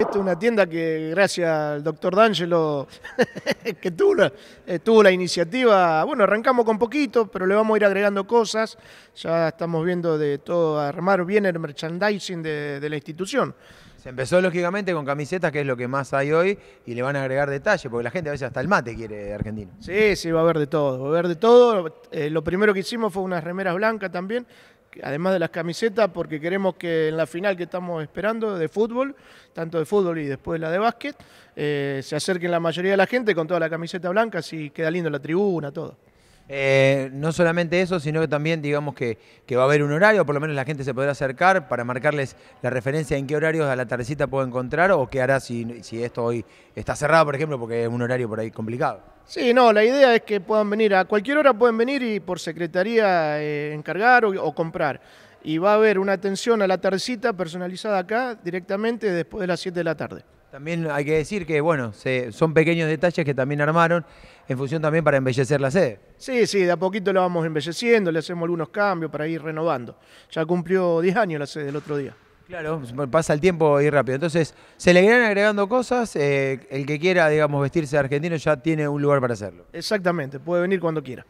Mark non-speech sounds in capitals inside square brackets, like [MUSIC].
Esta es una tienda que gracias al doctor D'Angelo, [LAUGHS] que eh, tuvo la, iniciativa, bueno, arrancamos con poquito, pero le vamos a ir agregando cosas, ya estamos viendo de todo, armar bien el merchandising de, la institución. Se empezó lógicamente con camisetas, que es lo que más hay hoy, y le van a agregar detalles, porque la gente a veces hasta el mate quiere argentino. Sí, sí, va a haber de todo, va a haber de todo. Eh, lo primero que hicimos fue unas remeras blancas también, además de las camisetas, porque queremos que en la final que estamos esperando de fútbol, tanto de fútbol y después la de básquet, eh, se acerquen la mayoría de la gente con toda la camiseta blanca, así queda lindo la tribuna, todo. Eh, no solamente eso, sino que también digamos que, va a haber un horario, por lo menos la gente se podrá acercar para marcarles la referencia en qué horarios a la tardecita puedo encontrar o qué hará si, si esto hoy está cerrado, por ejemplo, porque es un horario por ahí complicado. Sí, no, la idea es que puedan venir, a cualquier hora pueden venir y por secretaría eh, encargar o, comprar y va a haber una atención a la tardecita personalizada acá directamente después de las 7 de la tarde. También hay que decir que, bueno, son pequeños detalles que también armaron en función también para embellecer la sede. Sí, sí, de a poquito la vamos embelleciendo, le hacemos algunos cambios para ir renovando. Ya cumplió 10 años la sede el otro día. Claro, pasa el tiempo y rápido. Entonces, se le irán agregando cosas. Eh, el que quiera, digamos, vestirse de argentino ya tiene un lugar para hacerlo. Exactamente, puede venir cuando quiera.